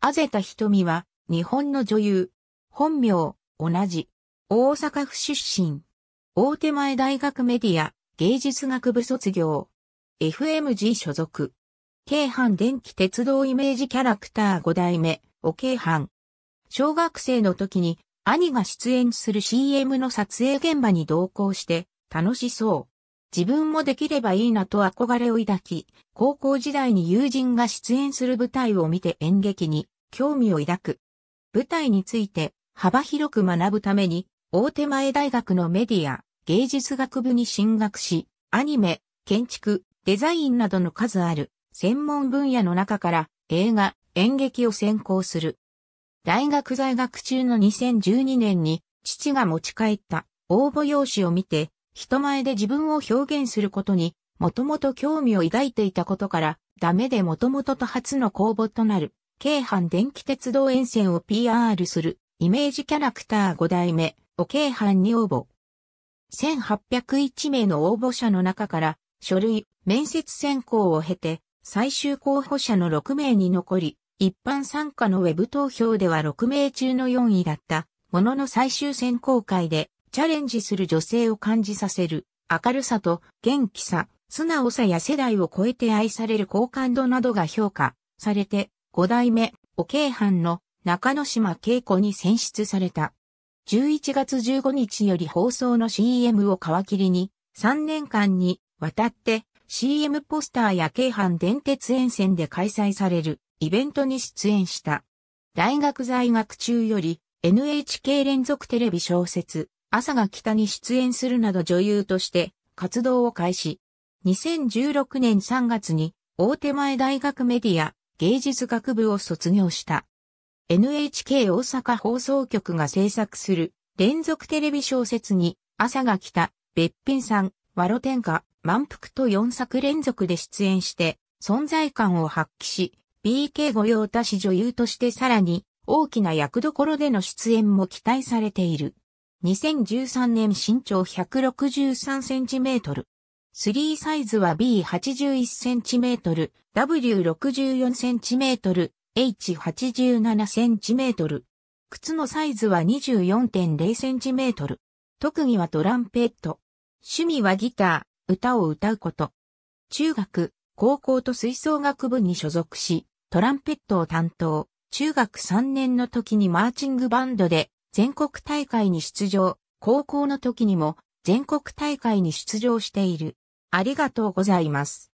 あぜたひとみは、日本の女優。本名、同じ。大阪府出身。大手前大学メディア、芸術学部卒業。FMG 所属。京阪電気鉄道イメージキャラクター5代目、お京阪。小学生の時に、兄が出演する CM の撮影現場に同行して、楽しそう。自分もできればいいなと憧れを抱き、高校時代に友人が出演する舞台を見て演劇に興味を抱く。舞台について幅広く学ぶために、大手前大学のメディア、芸術学部に進学し、アニメ、建築、デザインなどの数ある専門分野の中から映画、演劇を専攻する。大学在学中の2012年に父が持ち帰った応募用紙を見て人前で自分を表現することに、もともと興味を抱いていたことから、ダメでもともとと初の公募となる、京阪電気鉄道沿線を PR する、イメージキャラクター5代目、を京阪に応募。1801名の応募者の中から、書類、面接選考を経て、最終候補者の6名に残り、一般参加のウェブ投票では6名中の4位だった、ものの最終選考会で、チャレンジする女性を感じさせる、明るさと元気さ、素直さや世代を超えて愛される好感度などが評価されて、5代目、お慶藩の中野島恵子に選出された。11月15日より放送の CM を皮切りに、3年間にわたって CM ポスターや京阪電鉄沿線で開催されるイベントに出演した。大学在学中より NHK 連続テレビ小説朝が北に出演するなど女優として活動を開始。2016年3月に大手前大学メディア芸術学部を卒業した。NHK 大阪放送局が制作する連続テレビ小説に朝が来た、べっぴんさん、わろ天下、満腹と4作連続で出演して存在感を発揮し、BK 御用達女優としてさらに大きな役どころでの出演も期待されている。2013年身長 163cm。スリーサイズは B81cm、W64cm、H87cm。靴のサイズは 24.0cm。特技はトランペット。趣味はギター、歌を歌うこと。中学、高校と吹奏楽部に所属し、トランペットを担当。中学3年の時にマーチングバンドで全国大会に出場、高校の時にも全国大会に出場している。ありがとうございます。